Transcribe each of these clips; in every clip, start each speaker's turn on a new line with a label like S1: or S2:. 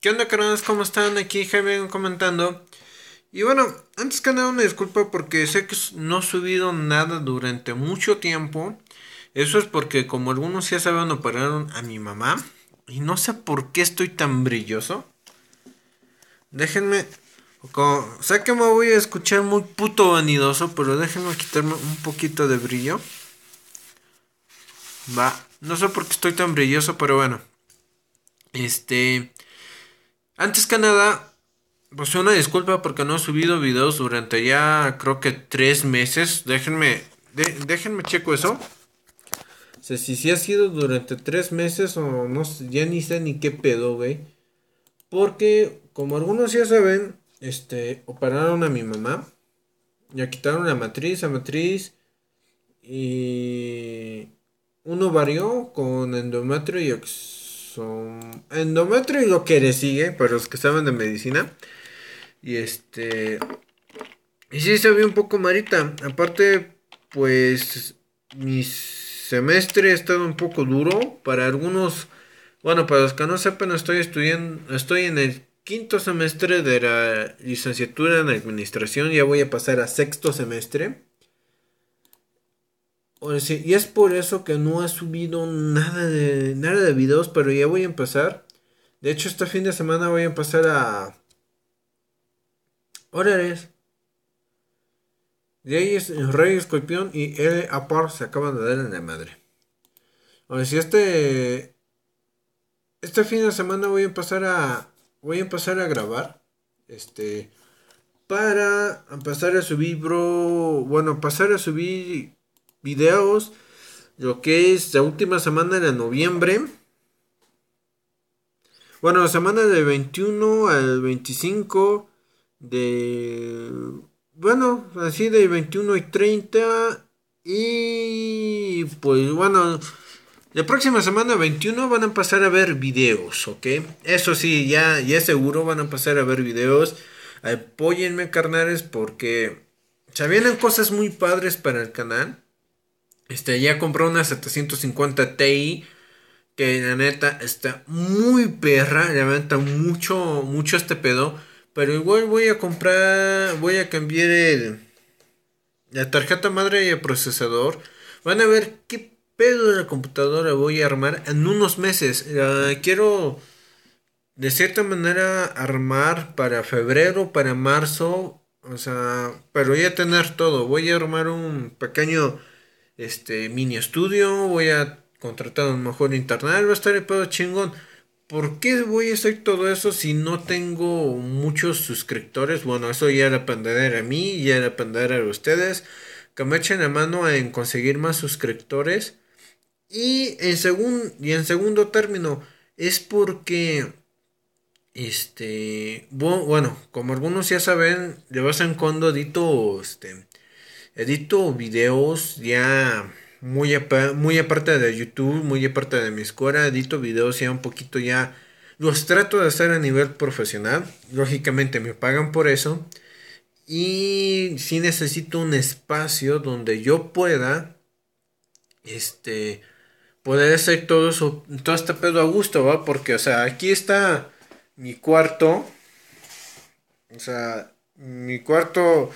S1: ¿Qué onda, carnales? ¿Cómo están? Aquí Jaime comentando. Y bueno, antes que nada una disculpa porque sé que no he subido nada durante mucho tiempo. Eso es porque como algunos ya saben operaron a mi mamá. Y no sé por qué estoy tan brilloso. Déjenme... O sé que me voy a escuchar muy puto vanidoso, pero déjenme quitarme un poquito de brillo. Va, no sé por qué estoy tan brilloso, pero bueno. Este... Antes que nada, pues una disculpa porque no he subido videos durante ya creo que tres meses. Déjenme, déjenme checo eso. O si, ha sido durante tres meses o no sé, ya ni sé ni qué pedo, güey. Porque, como algunos ya saben, este, operaron a mi mamá. Ya quitaron la matriz, la matriz. Y uno varió con endometrio y ox endometrio y lo que le sigue, para los que saben de medicina. Y este... Y si se ve un poco marita. Aparte, pues, mi semestre ha estado un poco duro. Para algunos, bueno, para los que no sepan, estoy estudiando, estoy en el quinto semestre de la licenciatura en administración. Ya voy a pasar a sexto semestre y es por eso que no he subido nada de, nada de videos, pero ya voy a empezar. De hecho, este fin de semana voy a empezar a... ahí es Rey Escorpión y L. Apar se acaban de dar en la madre. Ahora, si este... Este fin de semana voy a empezar a... Voy a empezar a grabar. Este... Para empezar a subir, bro... Bueno, pasar a subir videos. Lo que es la última semana de noviembre. Bueno, la semana del 21 al 25 de... Bueno, así de 21 y 30. Y pues bueno, la próxima semana 21 van a pasar a ver videos, ¿ok? Eso sí, ya, ya seguro van a pasar a ver videos. Apóyenme, carnales, porque se vienen cosas muy padres para el canal. Este, ya compré una 750 Ti. Que la neta está muy perra. Levanta mucho, mucho este pedo. Pero igual voy a comprar. Voy a cambiar el, la tarjeta madre y el procesador. Van a ver qué pedo de la computadora voy a armar en unos meses. quiero de cierta manera armar para febrero, para marzo. O sea, pero voy a tener todo. Voy a armar un pequeño este mini estudio, voy a contratar a un mejor internet, va a estar el pedo chingón. ¿Por qué voy a hacer todo eso si no tengo muchos suscriptores? Bueno, eso ya dependerá a mí, ya dependerá a ustedes. Que me echen la mano en conseguir más suscriptores. Y en, y en segundo término, es porque, este, bueno, como algunos ya saben, de vez en cuando edito, este, edito videos ya muy, muy aparte de YouTube, muy aparte de mi escuela, edito videos ya un poquito ya, los trato de hacer a nivel profesional, lógicamente me pagan por eso y si sí necesito un espacio donde yo pueda, este, poder hacer todo eso, todo este pedo a gusto, ¿va? Porque, o sea, aquí está mi cuarto, o sea, mi cuarto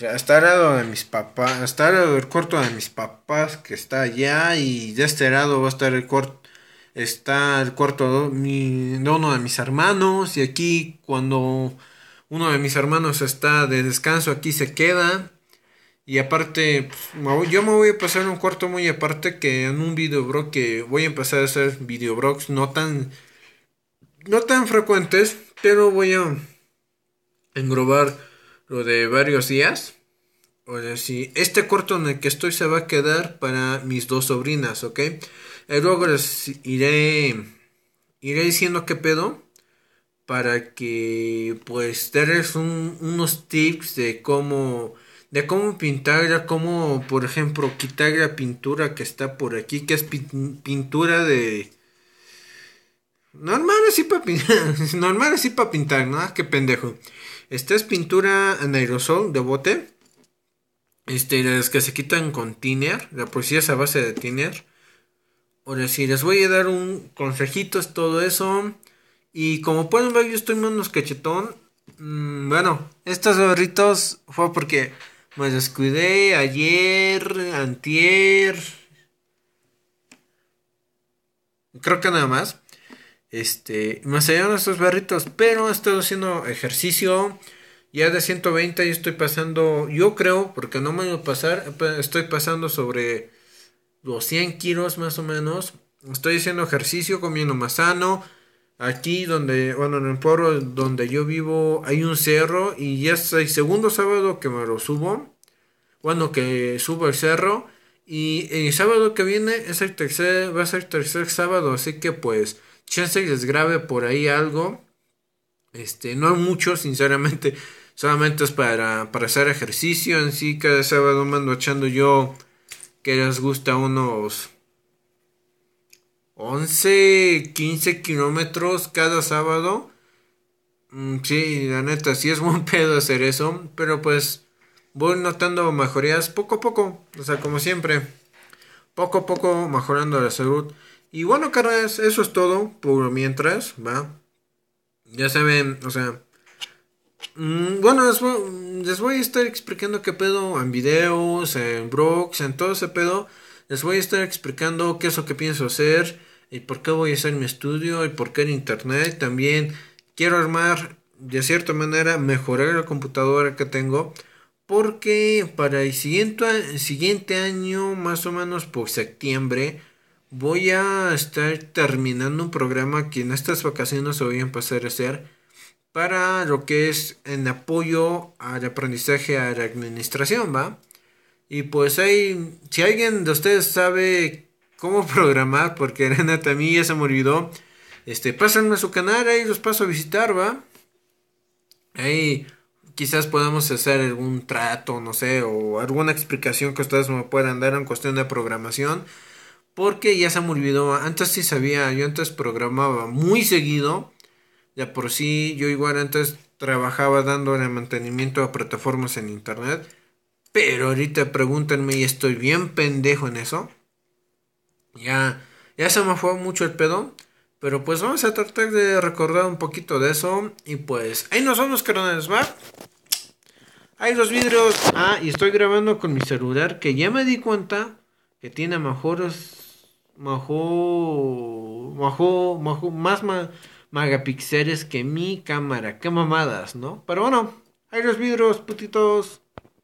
S1: sea, el lado de mis papás, Hasta el lado del cuarto de mis papás que está allá y de este lado va a estar el cuarto, está el cuarto de, uno de mis hermanos y aquí cuando uno de mis hermanos está de descanso aquí se queda. Y aparte, pues, yo me voy a pasar un cuarto muy aparte que en un videoblog que voy a empezar a hacer videoblogs no tan no tan frecuentes, pero voy a englobar lo de varios días. O sea, este corto en el que estoy se va a quedar para mis dos sobrinas, ¿ok? Eh, luego les iré, iré diciendo qué pedo para que pues darles unos tips de cómo de cómo pintarla, cómo por ejemplo quitar la pintura que está por aquí, que es pintura de Normal así para pintar. Normal así para pintar, ¿no? Ah, que pendejo. Esta es pintura en aerosol de bote. Este, las que se quitan con tiner. La policía es a base de tiner. Ahora sí, les voy a dar un consejito, es todo eso. Y como pueden ver, yo estoy menos cachetón. Mm, bueno, estos gorritos fue porque me descuidé ayer, antier. Creo que nada más. Este, más allá de estos barritos, pero he estado haciendo ejercicio. Ya de 120 y estoy pasando, yo creo, porque no me voy a pasar, pues, estoy pasando sobre los 100 kilos más o menos. Estoy haciendo ejercicio, comiendo más sano. Aquí donde, bueno, en el pueblo donde yo vivo hay un cerro y ya es el segundo sábado que me lo subo. Bueno, que subo el cerro. Y el sábado que viene es el tercer, va a ser el tercer sábado, así que pues Chelsea les grabe por ahí algo. Este, no mucho, sinceramente. Solamente es para, hacer ejercicio en sí. Cada sábado mando echando yo que les gusta unos 11, 15 kilómetros cada sábado. Mm, sí, la neta, sí es buen pedo hacer eso. Pero pues voy notando mejorías poco a poco. O sea, como siempre. Poco a poco mejorando la salud. Y bueno, caras, eso es todo por mientras, ¿va? Ya saben, o sea... Mm, bueno, les voy, a estar explicando qué pedo en videos, en blogs, en todo ese pedo. Les voy a estar explicando qué es lo que pienso hacer y por qué voy a hacer mi estudio y por qué en internet. También quiero armar, de cierta manera, mejorar la computadora que tengo. Porque para el siguiente, el siguiente año, más o menos por septiembre, Voy a estar terminando un programa que en estas vacaciones voy a empezar a hacer para lo que es en apoyo al aprendizaje a la administración, ¿va? Y pues ahí... si alguien de ustedes sabe cómo programar, porque Renata a mí ya se me olvidó, este, pásenme a su canal, ahí los paso a visitar, ¿va? Ahí quizás podamos hacer algún trato, no sé, o alguna explicación que ustedes me puedan dar en cuestión de programación. Porque ya se me olvidó, antes sí sabía, yo antes programaba muy seguido, ya por sí, yo igual antes trabajaba dándole mantenimiento a plataformas en internet, pero ahorita pregúntenme y estoy bien pendejo en eso. Ya, ya se me fue mucho el pedo. Pero pues vamos a tratar de recordar un poquito de eso. Y pues ahí nos vamos, Carones, ¿va? Ahí los vidrios. Ah, y estoy grabando con mi celular que ya me di cuenta que tiene mejoros Majo Majo, majo, más Magapixeles que mi cámara. Que mamadas, ¿no? Pero bueno, hay los vidrios, putitos.